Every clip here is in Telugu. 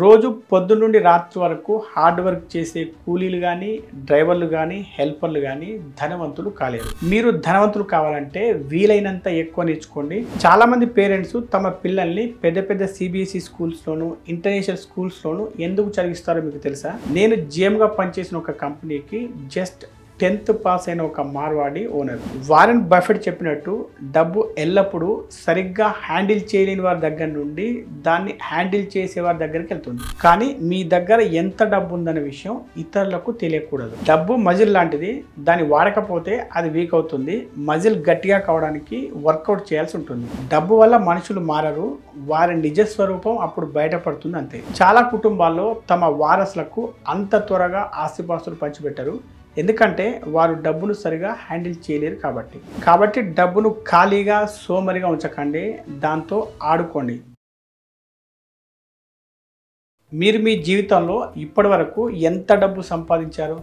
రోజు పొద్దు నుండి రాత్రి వరకు హార్డ్ వర్క్ చేసే కూలీలు కానీ డ్రైవర్లు కానీ హెల్పర్లు కానీ ధనవంతులు కాలేదు మీరు ధనవంతులు కావాలంటే వీలైనంత ఎక్కువ నేర్చుకోండి చాలామంది పేరెంట్స్ తమ పిల్లల్ని పెద్ద పెద్ద సిబిఎస్ఈ e స్కూల్స్లోను ఇంటర్నేషనల్ స్కూల్స్లోను ఎందుకు చదివిస్తారో మీకు తెలుసా నేను జిఎంగా పనిచేసిన ఒక కంపెనీకి జస్ట్ టెన్త్ పాస్ అయిన ఒక మార్వాడి ఓనర్ వారెన్ బఫెట్ చెప్పినట్టు డబ్బు ఎల్లప్పుడూ సరిగ్గా హ్యాండిల్ చేయలేని వారి దగ్గర నుండి దాన్ని హ్యాండిల్ చేసేవారి దగ్గరికి వెళ్తుంది కానీ మీ దగ్గర ఎంత డబ్బు ఉందనే విషయం ఇతరులకు తెలియకూడదు డబ్బు మజిల్ లాంటిది దాన్ని వాడకపోతే అది వీక్ అవుతుంది మజిల్ గట్టిగా కావడానికి వర్కౌట్ చేయాల్సి ఉంటుంది డబ్బు వల్ల మనుషులు మారరు వారి నిజ స్వరూపం అప్పుడు బయటపడుతుంది అంతే చాలా కుటుంబాల్లో తమ వారసులకు అంత త్వరగా ఆస్తిపాస్తులు పంచిపెట్టరు ఎందుకంటే వారు డబ్బును సరిగా హ్యాండిల్ చేయలేరు కాబట్టి కాబట్టి డబ్బును ఖాళీగా సోమరిగా ఉంచకండి దాంతో ఆడుకోండి మీరు మీ జీవితంలో ఇప్పటి వరకు ఎంత డబ్బు సంపాదించారు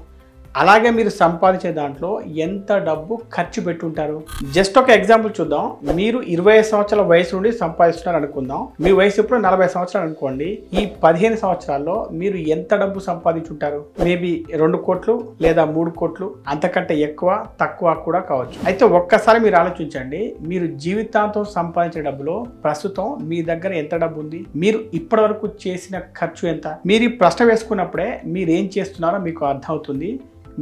అలాగే మీరు సంపాదించే దాంట్లో ఎంత డబ్బు ఖర్చు పెట్టుంటారు జస్ట్ ఒక ఎగ్జాంపుల్ చూద్దాం మీరు ఇరవై సంవత్సరాల వయసు నుండి సంపాదిస్తున్నారు అనుకుందాం మీ వయసు ఇప్పుడు నలభై సంవత్సరాలు అనుకోండి ఈ పదిహేను సంవత్సరాల్లో మీరు ఎంత డబ్బు సంపాదించుంటారు మేబీ రెండు కోట్లు లేదా మూడు కోట్లు అంతకంటే ఎక్కువ తక్కువ కూడా కావచ్చు అయితే ఒక్కసారి మీరు ఆలోచించండి మీరు జీవితాంతం సంపాదించే డబ్బులో ప్రస్తుతం మీ దగ్గర ఎంత డబ్బు ఉంది మీరు ఇప్పటి చేసిన ఖర్చు ఎంత మీరు ప్రశ్న వేసుకున్నప్పుడే మీరు ఏం చేస్తున్నారో మీకు అర్థమవుతుంది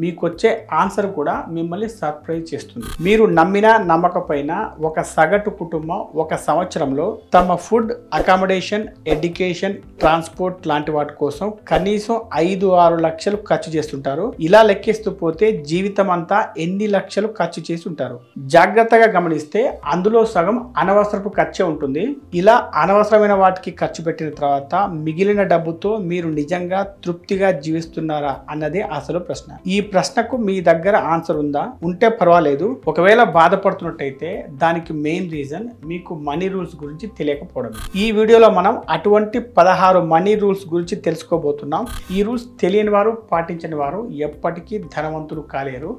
మీకు వచ్చే ఆన్సర్ కూడా మిమ్మల్ని సర్ప్రైజ్ చేస్తుంది మీరు నమ్మినా నమ్మకపోయినా ఒక సగటు కుటుంబం ఒక సంవత్సరంలో తమ ఫుడ్ అకామిడేషన్ ఎడ్యుకేషన్ ట్రాన్స్పోర్ట్ లాంటి వాటి కోసం కనీసం ఐదు ఆరు లక్షలు ఖర్చు చేస్తుంటారు ఇలా లెక్కిస్తూ పోతే జీవితం అంతా ఎన్ని లక్షలు ఖర్చు చేసి ఉంటారు జాగ్రత్తగా గమనిస్తే అందులో సగం అనవసరపు ఖర్చే ఉంటుంది ఇలా అనవసరమైన వాటికి ఖర్చు పెట్టిన తర్వాత మిగిలిన డబ్బుతో మీరు నిజంగా తృప్తిగా జీవిస్తున్నారా అన్నదే అసలు ప్రశ్న ఈ ప్రశ్నకు మీ దగ్గర ఆన్సర్ ఉందా ఉంటే పర్వాలేదు ఒకవేళ బాధపడుతున్నట్టయితే దానికి మెయిన్ రీజన్ మీకు మనీ రూల్స్ గురించి తెలియకపోవడం ఈ వీడియోలో మనం అటువంటి పదహారు మనీ రూల్స్ గురించి తెలుసుకోబోతున్నాం ఈ రూల్స్ తెలియని వారు పాటించని వారు ఎప్పటికీ ధనవంతులు కాలేరు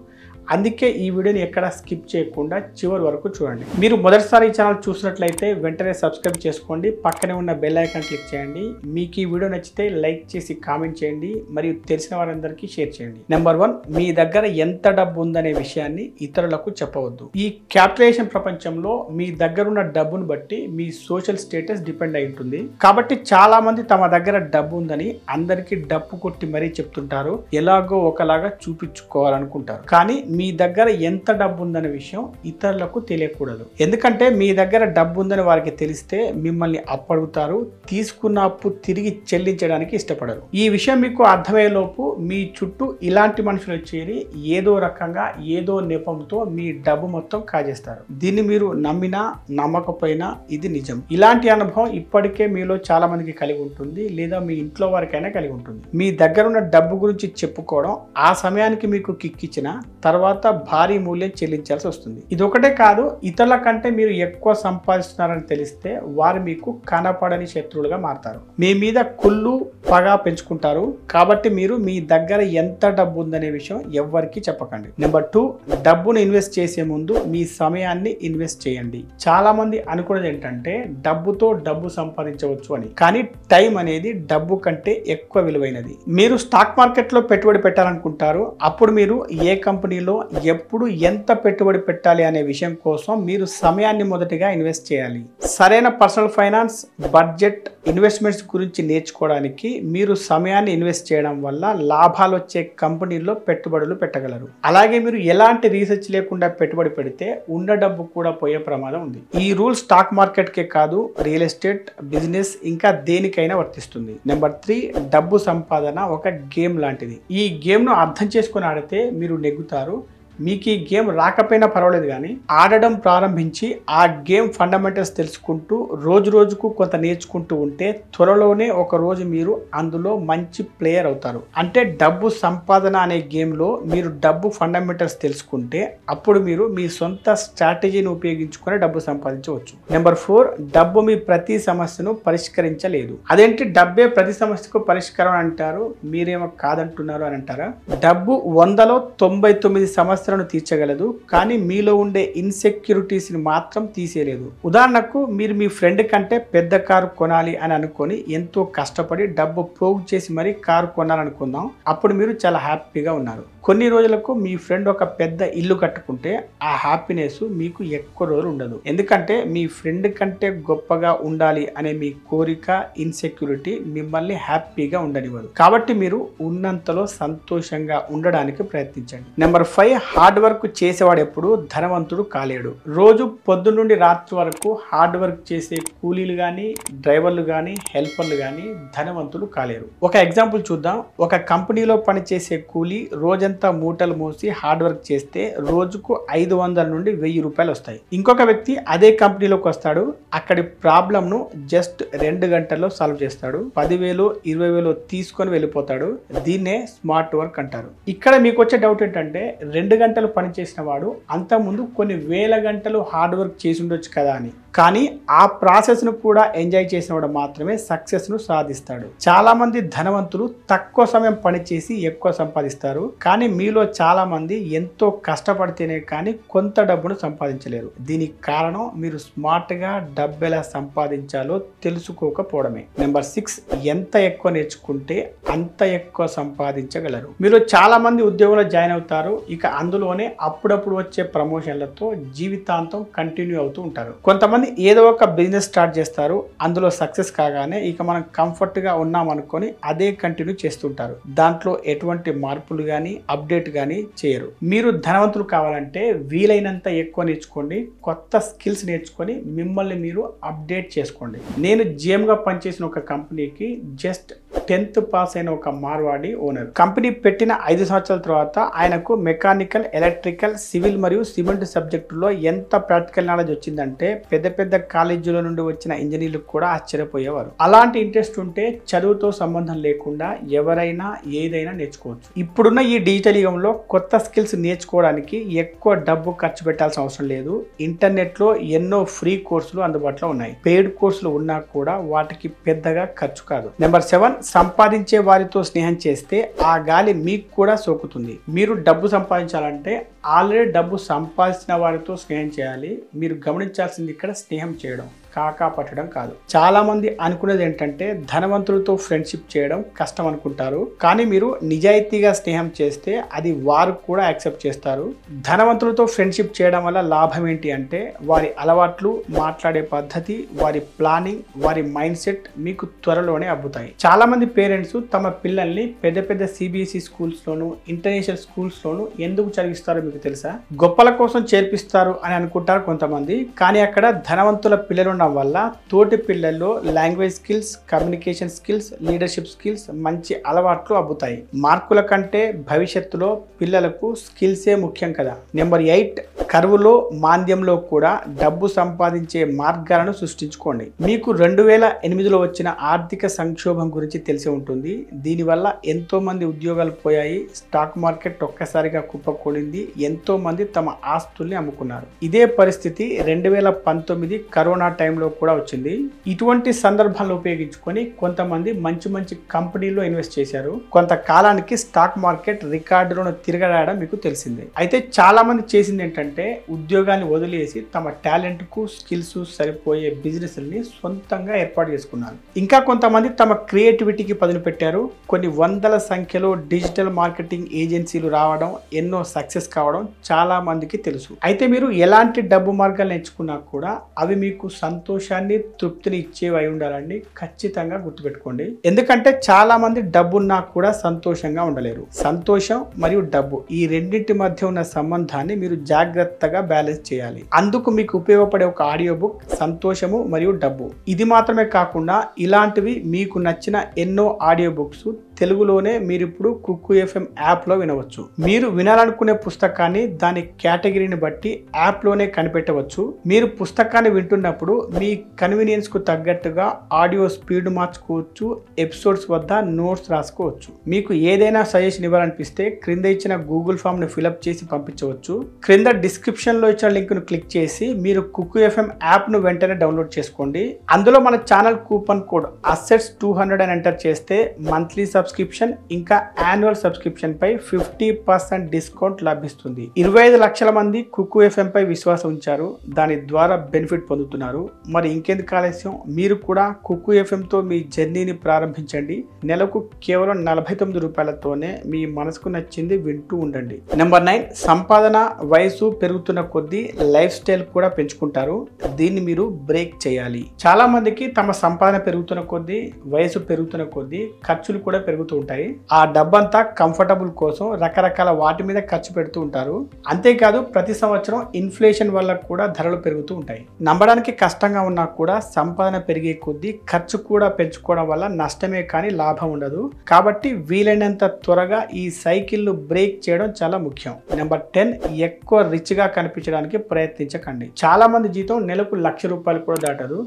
అందుకే ఈ వీడియోని ఎక్కడ స్కిప్ చేయకుండా చివరి వరకు చూడండి మీరు మొదటిసారి ఈ ఛానల్ చూసినట్లయితే వెంటనే సబ్స్క్రైబ్ చేసుకోండి పక్కనే ఉన్న బెల్ ఐకాన్ క్లిక్ చేయండి మీకు ఈ వీడియో నచ్చితే లైక్ చేసి కామెంట్ చేయండి మరియు తెలిసిన వారందరికీ షేర్ చేయండి నెంబర్ వన్ మీ దగ్గర ఎంత డబ్బు ఉందనే విషయాన్ని ఇతరులకు చెప్పవద్దు ఈ క్యాపిటలైజేషన్ ప్రపంచంలో మీ దగ్గరున్న డబ్బును బట్టి మీ సోషల్ స్టేటస్ డిపెండ్ అయి ఉంటుంది కాబట్టి చాలా మంది తమ దగ్గర డబ్బు ఉందని అందరికీ డబ్బు కొట్టి మరీ చెప్తుంటారు ఎలాగో ఒకలాగా చూపించుకోవాలనుకుంటారు కానీ మీ దగ్గర ఎంత డబ్బు ఉందనే విషయం ఇతరులకు తెలియకూడదు ఎందుకంటే మీ దగ్గర డబ్బు ఉందని వారికి తెలిస్తే మిమ్మల్ని అప్పడుగుతారు తీసుకున్న అప్పు తిరిగి చెల్లించడానికి ఇష్టపడరు ఈ విషయం మీకు అర్థమయ్యేలోపు మీ చుట్టూ ఇలాంటి మనుషులు చేరి ఏదో రకంగా ఏదో నెపంతో మీ డబ్బు మొత్తం కాజేస్తారు దీన్ని మీరు నమ్మినా నమ్మకపోయినా ఇది నిజం ఇలాంటి అనుభవం ఇప్పటికే మీలో చాలా మందికి కలిగి ఉంటుంది లేదా మీ ఇంట్లో వారికైనా కలిగి ఉంటుంది మీ దగ్గర ఉన్న డబ్బు గురించి చెప్పుకోవడం ఆ సమయానికి మీకు కిక్కిచ్చిన తర్వాత తర్వాత భారీ మూల్యం చెల్లించాల్సి వస్తుంది ఇది ఒకటే కాదు ఇతరుల కంటే మీరు ఎక్కువ సంపాదిస్తున్నారని తెలిస్తే వారు మీకు కనపడని శత్రువులుగా మారతారు మీ మీద కుళ్ళు పగా పెంచుకుంటారు కాబట్టి మీరు మీ దగ్గర ఎంత డబ్బు ఉందనే విషయం ఎవరికి చెప్పకండి నెంబర్ టూ డబ్బును ఇన్వెస్ట్ చేసే ముందు మీ సమయాన్ని ఇన్వెస్ట్ చేయండి చాలా మంది అనుకున్నది ఏంటంటే డబ్బుతో డబ్బు సంపాదించవచ్చు అని కానీ టైం అనేది డబ్బు కంటే ఎక్కువ విలువైనది మీరు స్టాక్ మార్కెట్లో పెట్టుబడి పెట్టాలనుకుంటారు అప్పుడు మీరు ఏ కంపెనీలో బిజినెస్లో ఎప్పుడు ఎంత పెట్టుబడి పెట్టాలి అనే విషయం కోసం మీరు సమయాన్ని మొదటిగా ఇన్వెస్ట్ చేయాలి సరైన పర్సనల్ ఫైనాన్స్ బడ్జెట్ ఇన్వెస్ట్మెంట్స్ గురించి నేర్చుకోవడానికి మీరు సమయాన్ని ఇన్వెస్ట్ చేయడం వల్ల లాభాలు వచ్చే కంపెనీల్లో పెట్టుబడులు పెట్టగలరు అలాగే మీరు ఎలాంటి రీసెర్చ్ లేకుండా పెట్టుబడి పెడితే ఉన్న డబ్బు కూడా పోయే ప్రమాదం ఉంది ఈ రూల్ స్టాక్ మార్కెట్కే కాదు రియల్ ఎస్టేట్ బిజినెస్ ఇంకా దేనికైనా వర్తిస్తుంది నెంబర్ త్రీ డబ్బు సంపాదన ఒక గేమ్ లాంటిది ఈ గేమ్ను అర్థం చేసుకుని ఆడితే మీరు నెగ్గుతారు మీకు ఈ గేమ్ రాకపోయినా పర్వాలేదు కానీ ఆడడం ప్రారంభించి ఆ గేమ్ ఫండమెంటల్స్ తెలుసుకుంటూ రోజు రోజుకు కొంత నేర్చుకుంటూ ఉంటే త్వరలోనే ఒక రోజు మీరు అందులో మంచి ప్లేయర్ అవుతారు అంటే డబ్బు సంపాదన అనే గేమ్లో మీరు డబ్బు ఫండమెంటల్స్ తెలుసుకుంటే అప్పుడు మీరు మీ సొంత స్ట్రాటజీని ఉపయోగించుకొని డబ్బు సంపాదించవచ్చు నెంబర్ ఫోర్ డబ్బు మీ ప్రతి సమస్యను పరిష్కరించలేదు అదేంటి డబ్బే ప్రతి సమస్యకు పరిష్కారం అంటారు మీరేమో కాదంటున్నారు అని అంటారా డబ్బు వందలో తొంభై తొమ్మిది సమస్య సమస్యలను తీర్చగలదు కానీ మీలో ఉండే ఇన్సెక్యూరిటీస్ని మాత్రం తీసేయలేదు ఉదాహరణకు మీరు మీ ఫ్రెండ్ కంటే పెద్ద కారు కొనాలి అని అనుకొని ఎంతో కష్టపడి డబ్బు పోగు చేసి మరీ కారు కొనాలనుకుందాం అప్పుడు మీరు చాలా హ్యాపీగా ఉన్నారు కొన్ని రోజులకు మీ ఫ్రెండ్ ఒక పెద్ద ఇల్లు కట్టుకుంటే ఆ హ్యాపీనెస్ మీకు ఎక్కువ రోజులు ఉండదు ఎందుకంటే మీ ఫ్రెండ్ కంటే గొప్పగా ఉండాలి అనే మీ కోరిక ఇన్సెక్యూరిటీ మిమ్మల్ని హ్యాపీగా ఉండనివ్వదు కాబట్టి మీరు ఉన్నంతలో సంతోషంగా ఉండడానికి ప్రయత్నించండి నెంబర్ ఫైవ్ హార్డ్ వర్క్ చేసేవాడు ఎప్పుడు ధనవంతుడు కాలేడు రోజు పొద్దు నుండి రాత్రి వరకు హార్డ్ వర్క్ చేసే కూలీలు కానీ డ్రైవర్లు కానీ హెల్పర్లు కానీ ధనవంతుడు కాలేరు ఒక ఎగ్జాంపుల్ చూద్దాం ఒక కంపెనీలో పనిచేసే కూలీ రోజంతా చేత మూటలు మోసి హార్డ్ వర్క్ చేస్తే రోజుకు ఐదు వందల నుండి వెయ్యి రూపాయలు వస్తాయి ఇంకొక వ్యక్తి అదే కంపెనీలోకి వస్తాడు అక్కడి ప్రాబ్లంను జస్ట్ రెండు గంటల్లో సాల్వ్ చేస్తాడు పదివేలు ఇరవై వేలు తీసుకొని వెళ్ళిపోతాడు దీన్నే స్మార్ట్ వర్క్ అంటారు ఇక్కడ మీకు వచ్చే డౌట్ ఏంటంటే రెండు గంటలు పనిచేసిన వాడు అంతకుముందు కొన్ని వేల గంటలు హార్డ్ వర్క్ చేసి ఉండొచ్చు కదా అని కానీ ఆ ప్రాసెస్ను కూడా ఎంజాయ్ చేసిన వాడు మాత్రమే సక్సెస్ను సాధిస్తాడు చాలామంది ధనవంతులు తక్కువ సమయం పనిచేసి ఎక్కువ సంపాదిస్తారు కానీ మీలో చాలామంది ఎంతో కష్టపడితేనే కానీ కొంత డబ్బును సంపాదించలేరు దీనికి కారణం మీరు స్మార్ట్గా డబ్బు ఎలా సంపాదించాలో తెలుసుకోకపోవడమే నెంబర్ సిక్స్ ఎంత ఎక్కువ నేర్చుకుంటే అంత ఎక్కువ సంపాదించగలరు మీరు చాలామంది ఉద్యోగంలో జాయిన్ అవుతారు ఇక అందులోనే అప్పుడప్పుడు వచ్చే ప్రమోషన్లతో జీవితాంతం కంటిన్యూ అవుతూ ఉంటారు కొంతమంది ఏదో ఒక బిజినెస్ స్టార్ట్ చేస్తారు అందులో సక్సెస్ కాగానే ఇక మనం కంఫర్ట్గా ఉన్నాం అనుకొని అదే కంటిన్యూ చేస్తుంటారు దాంట్లో ఎటువంటి మార్పులు కానీ అప్డేట్ కానీ చేయరు మీరు ధనవంతులు కావాలంటే వీలైనంత ఎక్కువ నేర్చుకోండి కొత్త స్కిల్స్ నేర్చుకొని మిమ్మల్ని మీరు అప్డేట్ చేసుకోండి నేను జిఎంగా పనిచేసిన ఒక కంపెనీకి జస్ట్ టెన్త్ పాస్ అయిన ఒక మార్వాడి ఓనర్ కంపెనీ పెట్టిన ఐదు సంవత్సరాల తర్వాత ఆయనకు మెకానికల్ ఎలక్ట్రికల్ సివిల్ మరియు సిమెంట్ సబ్జెక్టులో ఎంత ప్రాక్టికల్ నాలెడ్జ్ వచ్చిందంటే పెద్ద పెద్ద కాలేజీల నుండి వచ్చిన ఇంజనీర్లు కూడా ఆశ్చర్యపోయేవారు అలాంటి ఇంట్రెస్ట్ ఉంటే చదువుతో సంబంధం లేకుండా ఎవరైనా ఏదైనా నేర్చుకోవచ్చు ఇప్పుడున్న ఈ డిజిటల్ యుగంలో కొత్త స్కిల్స్ నేర్చుకోవడానికి ఎక్కువ డబ్బు ఖర్చు పెట్టాల్సిన అవసరం లేదు ఇంటర్నెట్లో ఎన్నో ఫ్రీ కోర్సులు అందుబాటులో ఉన్నాయి పెయిడ్ కోర్సులు ఉన్నా కూడా వాటికి పెద్దగా ఖర్చు కాదు నెంబర్ సెవెన్ సంపాదించే వారితో స్నేహం చేస్తే ఆ గాలి మీకు కూడా సోకుతుంది మీరు డబ్బు సంపాదించాలంటే ఆల్రెడీ డబ్బు సంపాదించిన వారితో స్నేహం చేయాలి మీరు గమనించాల్సింది ఇక్కడ స్నేహం చేయడం కాకా పట్టడం కాదు చాలా మంది అనుకునేది ఏంటంటే ధనవంతులతో ఫ్రెండ్షిప్ చేయడం కష్టం అనుకుంటారు కానీ మీరు నిజాయితీగా స్నేహం చేస్తే అది వారు కూడా యాక్సెప్ట్ చేస్తారు ధనవంతులతో ఫ్రెండ్షిప్ చేయడం వల్ల లాభం ఏంటి అంటే వారి అలవాట్లు మాట్లాడే పద్ధతి వారి ప్లానింగ్ వారి మైండ్ సెట్ మీకు త్వరలోనే అబ్బుతాయి చాలా మంది పేరెంట్స్ తమ పిల్లల్ని పెద్ద పెద్ద సిబిఎస్ఈ స్కూల్స్ లోను ఇంటర్నేషనల్ స్కూల్స్ లోను ఎందుకు చదివిస్తారో మీకు తెలుసా గొప్పల కోసం చేర్పిస్తారు అని అనుకుంటారు కొంతమంది కానీ అక్కడ ధనవంతుల పిల్లలున్న ఉండడం వల్ల తోటి పిల్లల్లో language skills communication skills leadership skills మంచి అలవాట్లు అబ్బుతాయి మార్కుల కంటే భవిష్యత్తులో పిల్లలకు స్కిల్సే ముఖ్యం కదా నెంబర్ ఎయిట్ కరువులో మాంద్యంలో కూడా డబ్బు సంపాదించే మార్గాలను సృష్టించుకోండి మీకు రెండు వేల ఎనిమిదిలో వచ్చిన ఆర్థిక సంక్షోభం గురించి తెలిసి ఉంటుంది దీనివల్ల ఎంతోమంది ఉద్యోగాలు పోయాయి స్టాక్ మార్కెట్ ఒక్కసారిగా కుప్పకూడింది ఎంతోమంది తమ ఆస్తుల్ని అమ్ముకున్నారు ఇదే పరిస్థితి రెండు వేల పంతొమ్మిది కరోనా టైం విషయంలో కూడా వచ్చింది ఇటువంటి సందర్భాలు ఉపయోగించుకొని కొంతమంది మంచి మంచి కంపెనీలో ఇన్వెస్ట్ చేశారు కొంత కాలానికి స్టాక్ మార్కెట్ రికార్డులను తిరగడాయడం మీకు తెలిసిందే అయితే చాలామంది చేసింది ఏంటంటే ఉద్యోగాన్ని వదిలేసి తమ టాలెంట్ కు స్కిల్స్ సరిపోయే బిజినెస్ ని సొంతంగా ఏర్పాటు చేసుకున్నారు ఇంకా కొంతమంది తమ క్రియేటివిటీకి పదును పెట్టారు కొన్ని వందల సంఖ్యలో డిజిటల్ మార్కెటింగ్ ఏజెన్సీలు రావడం ఎన్నో సక్సెస్ కావడం చాలా మందికి తెలుసు అయితే మీరు ఎలాంటి డబ్బు మార్గాలు నేర్చుకున్నా కూడా అవి మీకు సంత సంతోషాన్ని తృప్తిని ఇచ్చేవి అయి ఉండాలండి ఖచ్చితంగా గుర్తుపెట్టుకోండి ఎందుకంటే చాలామంది డబ్బున్నా కూడా సంతోషంగా ఉండలేరు సంతోషం మరియు డబ్బు ఈ రెండింటి మధ్య ఉన్న సంబంధాన్ని మీరు జాగ్రత్తగా బ్యాలెన్స్ చేయాలి అందుకు మీకు ఉపయోగపడే ఒక ఆడియో బుక్ సంతోషము మరియు డబ్బు ఇది మాత్రమే కాకుండా ఇలాంటివి మీకు నచ్చిన ఎన్నో ఆడియో బుక్స్ తెలుగులోనే మీరు ఇప్పుడు కుక్కు ఎఫ్ఎం యాప్లో వినవచ్చు మీరు వినాలనుకునే పుస్తకాన్ని దాని కేటగిరీని బట్టి యాప్లోనే కనిపెట్టవచ్చు మీరు పుస్తకాన్ని వింటున్నప్పుడు మీ కన్వీనియన్స్కు తగ్గట్టుగా ఆడియో స్పీడ్ మార్చుకోవచ్చు ఎపిసోడ్స్ వద్ద నోట్స్ రాసుకోవచ్చు మీకు ఏదైనా సజెషన్ ఇవ్వాలనిపిస్తే క్రింద ఇచ్చిన గూగుల్ ఫామ్ను ఫిలప్ చేసి పంపించవచ్చు క్రింద డిస్క్రిప్షన్లో ఇచ్చిన లింక్ను క్లిక్ చేసి మీరు కుక్కు ఎఫ్ఎం యాప్ను వెంటనే డౌన్లోడ్ చేసుకోండి అందులో మన channel coupon code assets two hundred అని ఎంటర్ చేస్తే మంత్లీ సబ్ సబ్స్క్రిప్షన్ ఇంకా యాన్యువల్ పై ఫిఫ్టీ పర్సెంట్ డిస్కౌంట్ లభిస్తుంది ఇరవై ఐదు లక్షల మంది కుక్కు ఎఫ్ఎం పై విశ్వాసం ఉంచారు దాని ద్వారా బెనిఫిట్ పొందుతున్నారు మరి ఇంకెందుకు ఆలస్యం మీరు కూడా కుక్కు ఎఫ్ఎంతో మీ జర్నీని ప్రారంభించండి నెలకు కేవలం నలభై తొమ్మిది రూపాయలతోనే మీ మనసుకు నచ్చింది వింటూ ఉండండి నెంబర్ నైన్ సంపాదన వయసు పెరుగుతున్న కొద్దీ లైఫ్ స్టైల్ కూడా పెంచుకుంటారు దీన్ని మీరు బ్రేక్ చేయాలి చాలా మందికి తమ సంపాదన పెరుగుతున్న కొద్దీ వయసు పెరుగుతున్న కొద్దీ ఖర్చులు కూడా పెరుగుతుంది పెరుగుతూ ఉంటాయి ఆ డబ్బంతా కంఫర్టబుల్ కోసం రకరకాల వాటి మీద ఖర్చు పెడుతూ ఉంటారు అంతేకాదు ప్రతి సంవత్సరం ఇన్ఫ్లేషన్ వల్ల కూడా ధరలు పెరుగుతూ ఉంటాయి నమ్మడానికి కష్టంగా ఉన్నా కూడా సంపాదన పెరిగే కొద్దీ ఖర్చు కూడా పెంచుకోవడం వల్ల నష్టమే కానీ లాభం ఉండదు కాబట్టి వీలైనంత త్వరగా ఈ సైకిల్ను బ్రేక్ చేయడం చాలా ముఖ్యం నెంబర్ టెన్ ఎక్కువ రిచ్గా కనిపించడానికి ప్రయత్నించకండి చాలా మంది జీతం నెలకు లక్ష రూపాయలు కూడా దాటదు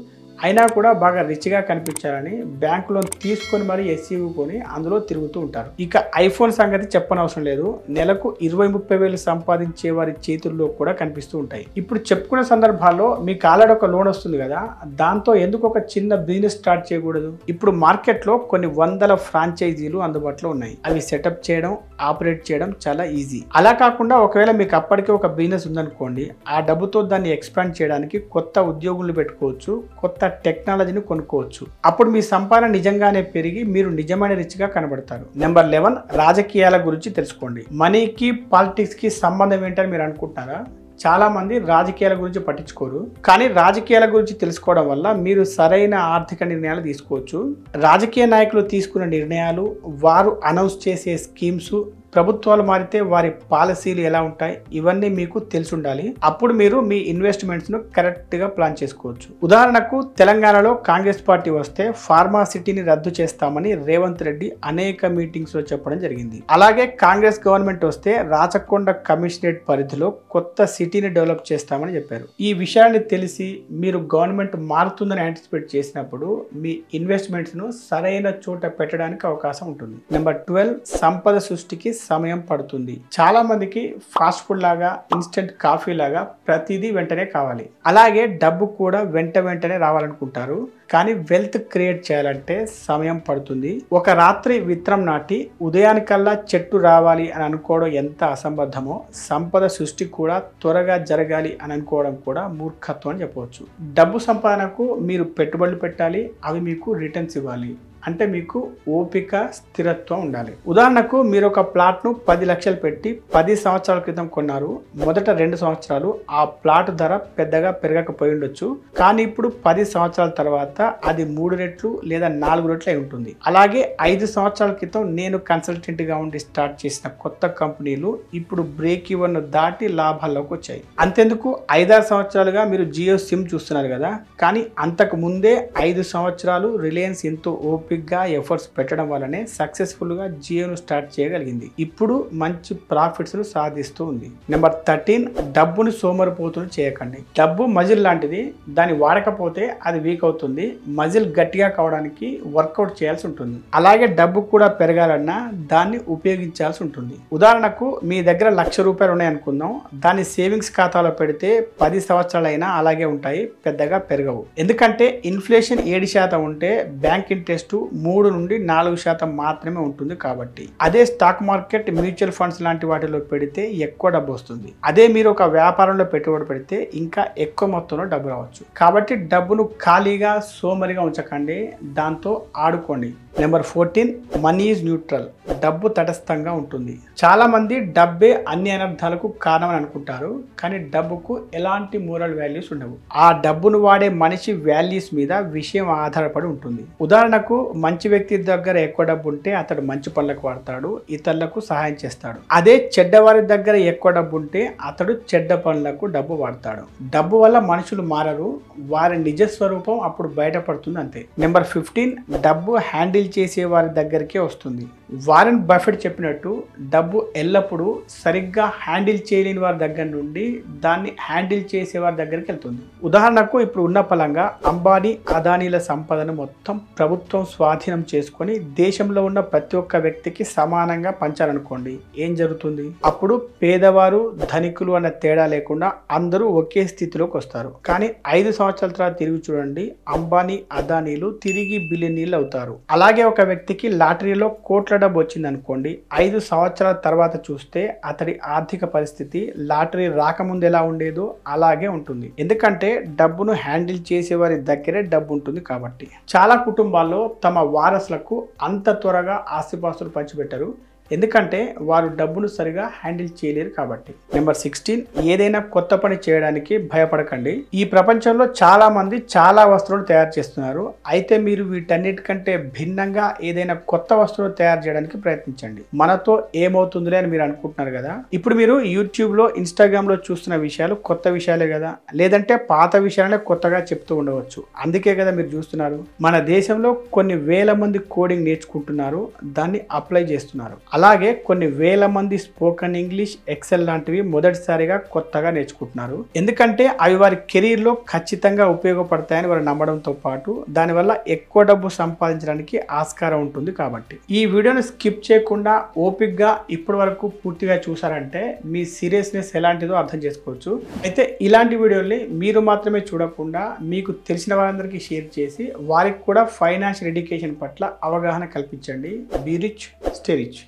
అయినా కూడా బాగా రిచ్గా కనిపించాలని బ్యాంక్ లోన్ తీసుకొని మరి e కొని అందులో తిరుగుతూ ఉంటారు ఇక ఐఫోన్ సంగతి చెప్పనవసరం లేదు నెలకు ఇరవై ముప్పై వేలు సంపాదించే వారి చేతుల్లో కూడా కనిపిస్తూ ఉంటాయి ఇప్పుడు చెప్పుకునే సందర్భాల్లో మీ కాలాడు ఒక లోన్ వస్తుంది కదా దాంతో ఎందుకు ఒక చిన్న బిజినెస్ స్టార్ట్ చేయకూడదు ఇప్పుడు మార్కెట్లో కొన్ని వందల ఫ్రాంచైజీలు అందుబాటులో ఉన్నాయి అవి సెటప్ చేయడం ఆపరేట్ చేయడం చాలా ఈజీ అలా కాకుండా ఒకవేళ మీకు అప్పటికే ఒక బిజినెస్ ఉందనుకోండి ఆ డబ్బుతో దాన్ని ఎక్స్పాండ్ చేయడానికి కొత్త ఉద్యోగులు పెట్టుకోవచ్చు కొత్త టెక్నాలజీని కొనుక్కోవచ్చు అప్పుడు మీ సంపాదన నిజంగానే పెరిగి మీరు నిజమైన రిచ్గా కనబడతారు నెంబర్ లెవెన్ రాజకీయాల గురించి తెలుసుకోండి మనీకి పాలిటిక్స్కి సంబంధం ఏంటని మీరు అనుకుంటున్నారా చాలామంది రాజకీయాల గురించి పట్టించుకోరు కానీ రాజకీయాల గురించి తెలుసుకోవడం వల్ల మీరు సరైన ఆర్థిక నిర్ణయాలు తీసుకోవచ్చు రాజకీయ నాయకులు తీసుకున్న నిర్ణయాలు వారు అనౌన్స్ చేసే స్కీమ్స్ ప్రభుత్వాలు మారితే వారి పాలసీలు ఎలా ఉంటాయి ఇవన్నీ మీకు తెలిసి ఉండాలి అప్పుడు మీరు మీ ఇన్వెస్ట్మెంట్స్ను కరెక్ట్గా ప్లాన్ చేసుకోవచ్చు ఉదాహరణకు తెలంగాణలో కాంగ్రెస్ పార్టీ వస్తే ఫార్మాసిటీని రద్దు చేస్తామని రేవంత్ రెడ్డి అనేక మీటింగ్స్లో చెప్పడం జరిగింది అలాగే కాంగ్రెస్ గవర్నమెంట్ వస్తే రాచకొండ కమిషనరేట్ పరిధిలో కొత్త సిటీని డెవలప్ చేస్తామని చెప్పారు ఈ విషయాన్ని తెలిసి మీరు గవర్నమెంట్ మారుతుందని యాంటిసిపేట్ చేసినప్పుడు మీ ఇన్వెస్ట్మెంట్స్ను సరైన చోట పెట్టడానికి అవకాశం ఉంటుంది నెంబర్ ట్వెల్వ్ సంపద సృష్టికి సమయం పడుతుంది చాలామందికి ఫాస్ట్ ఫుడ్ లాగా ఇన్స్టెంట్ కాఫీ లాగా ప్రతిదీ వెంటనే కావాలి అలాగే డబ్బు కూడా వెంట వెంటనే రావాలనుకుంటారు కానీ వెల్త్ క్రియేట్ చేయాలంటే సమయం పడుతుంది ఒక రాత్రి విత్రం నాటి ఉదయానికల్లా చెట్టు రావాలి అని అనుకోవడం ఎంత అసంబద్ధమో సంపద సృష్టి కూడా త్వరగా జరగాలి అని అనుకోవడం కూడా మూర్ఖత్వం అని చెప్పవచ్చు డబ్బు సంపాదనకు మీరు పెట్టుబడులు పెట్టాలి అవి మీకు రిటర్న్స్ ఇవ్వాలి అంటే మీకు ఓపిక స్థిరత్వం ఉండాలి ఉదాహరణకు మీరు ఒక ప్లాట్ను పది లక్షలు పెట్టి పది సంవత్సరాల క్రితం కొన్నారు మొదట రెండు సంవత్సరాలు ఆ ప్లాట్ ధర పెద్దగా పెరగకపోయి ఉండొచ్చు కానీ ఇప్పుడు పది సంవత్సరాల తర్వాత అది మూడు రెట్లు లేదా నాలుగు రెట్లు అయి ఉంటుంది అలాగే ఐదు సంవత్సరాల క్రితం నేను కన్సల్టెంట్గా ఉండి స్టార్ట్ చేసిన కొత్త కంపెనీలు ఇప్పుడు బ్రేక్ ఈవెన్ దాటి లాభాల్లోకి వచ్చాయి అంతెందుకు ఐదారు సంవత్సరాలుగా మీరు జియో సిమ్ చూస్తున్నారు కదా కానీ అంతకు ముందే ఐదు సంవత్సరాలు రిలయన్స్ ఎంతో ఓపి ఓపిక్గా ఎఫర్ట్స్ పెట్టడం వల్లనే సక్సెస్ఫుల్గా జియోను స్టార్ట్ చేయగలిగింది ఇప్పుడు మంచి ప్రాఫిట్స్ను సాధిస్తూ ఉంది నెంబర్ థర్టీన్ డబ్బును సోమరిపోతులు చేయకండి డబ్బు మజిల్ లాంటిది దాన్ని వాడకపోతే అది వీక్ అవుతుంది మజిల్ గట్టిగా కావడానికి వర్కౌట్ చేయాల్సి ఉంటుంది అలాగే డబ్బు కూడా పెరగాలన్నా దాన్ని ఉపయోగించాల్సి ఉంటుంది ఉదాహరణకు మీ దగ్గర లక్ష రూపాయలు ఉన్నాయనుకుందాం దాన్ని సేవింగ్స్ ఖాతాలో పెడితే పది సంవత్సరాలైనా అలాగే ఉంటాయి పెద్దగా పెరగవు ఎందుకంటే ఇన్ఫ్లేషన్ ఏడు శాతం ఉంటే బ్యాంక్ ఇంట్రెస్ట్ మూడు నుండి నాలుగు శాతం మాత్రమే ఉంటుంది కాబట్టి అదే స్టాక్ మార్కెట్ మ్యూచువల్ ఫండ్స్ లాంటి వాటిలో పెడితే ఎక్కువ డబ్బు వస్తుంది అదే మీరు ఒక వ్యాపారంలో పెట్టుబడి పెడితే ఇంకా ఎక్కువ మొత్తంలో డబ్బు రావచ్చు కాబట్టి డబ్బును ఖాళీగా సోమరిగా ఉంచకండి దాంతో ఆడుకోండి number fourteen money is neutral డబ్బు తటస్థంగా ఉంటుంది చాలామంది డబ్బే అన్ని అనర్థాలకు కారణం అని అనుకుంటారు కానీ డబ్బుకు ఎలాంటి మోరల్ వాల్యూస్ ఉండవు ఆ డబ్బును వాడే మనిషి వాల్యూస్ మీద విషయం ఆధారపడి ఉంటుంది ఉదాహరణకు మంచి వ్యక్తి దగ్గర ఎక్కువ డబ్బు ఉంటే అతడు మంచి పనులకు వాడతాడు ఇతరులకు సహాయం చేస్తాడు అదే చెడ్డవారి దగ్గర ఎక్కువ డబ్బు ఉంటే అతడు చెడ్డ పనులకు డబ్బు వాడతాడు డబ్బు వల్ల మనుషులు మారరు వారి నిజ స్వరూపం అప్పుడు బయటపడుతుంది అంతే నెంబర్ ఫిఫ్టీన్ డబ్బు హ్యాండిల్ చేసే వారి దగ్గరికే వస్తుంది వారెన్ బఫెట్ చెప్పినట్టు డబ్బు ఎల్లప్పుడూ సరిగ్గా హ్యాండిల్ చేయలేని వారి దగ్గర నుండి దాన్ని హ్యాండిల్ చేసే వారి దగ్గరికి వెళ్తుంది ఉదాహరణకు ఇప్పుడు ఉన్న పలంగా అంబానీ అదానీల సంపదను మొత్తం ప్రభుత్వం స్వాధీనం చేసుకొని దేశంలో ఉన్న ప్రతి ఒక్క వ్యక్తికి సమానంగా పంచాలనుకోండి ఏం జరుగుతుంది అప్పుడు పేదవారు ధనికులు అన్న తేడా లేకుండా అందరూ ఒకే స్థితిలోకి వస్తారు కానీ ఐదు సంవత్సరాల తర్వాత తిరిగి చూడండి అంబానీ అదానీలు తిరిగి బిలినీళ్ళు అవుతారు అలాగే ఒక వ్యక్తికి లాటరీలో కోట్ల డబ్బు వచ్చింది అనుకోండి ఐదు సంవత్సరాల తర్వాత చూస్తే అతడి ఆర్థిక పరిస్థితి లాటరీ రాకముందు ఎలా ఉండేదో అలాగే ఉంటుంది ఎందుకంటే డబ్బును హ్యాండిల్ చేసే వారి దగ్గరే డబ్బు ఉంటుంది కాబట్టి చాలా కుటుంబాల్లో తమ వారసులకు అంత త్వరగా ఆస్తిపాస్తులు పంచిపెట్టారు ఎందుకంటే వారు డబ్బును సరిగా హ్యాండిల్ చేయలేరు కాబట్టి నెంబర్ సిక్స్టీన్ ఏదైనా కొత్త పని చేయడానికి భయపడకండి ఈ ప్రపంచంలో చాలా మంది చాలా వస్తువులు తయారు చేస్తున్నారు అయితే మీరు వీటన్నిటికంటే భిన్నంగా ఏదైనా కొత్త వస్తువులు తయారు చేయడానికి ప్రయత్నించండి మనతో ఏమవుతుందిలే అని మీరు అనుకుంటున్నారు కదా ఇప్పుడు మీరు యూట్యూబ్లో లో చూస్తున్న విషయాలు కొత్త విషయాలే కదా లేదంటే పాత విషయాలనే కొత్తగా చెప్తూ ఉండవచ్చు అందుకే కదా మీరు చూస్తున్నారు మన దేశంలో కొన్ని వేల మంది కోడింగ్ నేర్చుకుంటున్నారు దాన్ని అప్లై చేస్తున్నారు అలాగే కొన్ని వేల మంది స్పోకెన్ ఇంగ్లీష్ ఎక్సెల్ లాంటివి మొదటిసారిగా కొత్తగా నేర్చుకుంటున్నారు ఎందుకంటే అవి వారి కెరీర్లో ఖచ్చితంగా ఉపయోగపడతాయని వారు నమ్మడంతో పాటు దానివల్ల ఎక్కువ డబ్బు సంపాదించడానికి ఆస్కారం ఉంటుంది కాబట్టి ఈ వీడియోను స్కిప్ చేయకుండా ఓపిక్గా ఇప్పటి వరకు పూర్తిగా చూసారంటే మీ సీరియస్నెస్ ఎలాంటిదో అర్థం చేసుకోవచ్చు అయితే ఇలాంటి వీడియోల్ని మీరు మాత్రమే చూడకుండా మీకు తెలిసిన వారందరికీ షేర్ చేసి వారికి కూడా ఫైనాన్షియల్ ఎడ్యుకేషన్ పట్ల అవగాహన కల్పించండి బీ రిచ్ స్టే రిచ్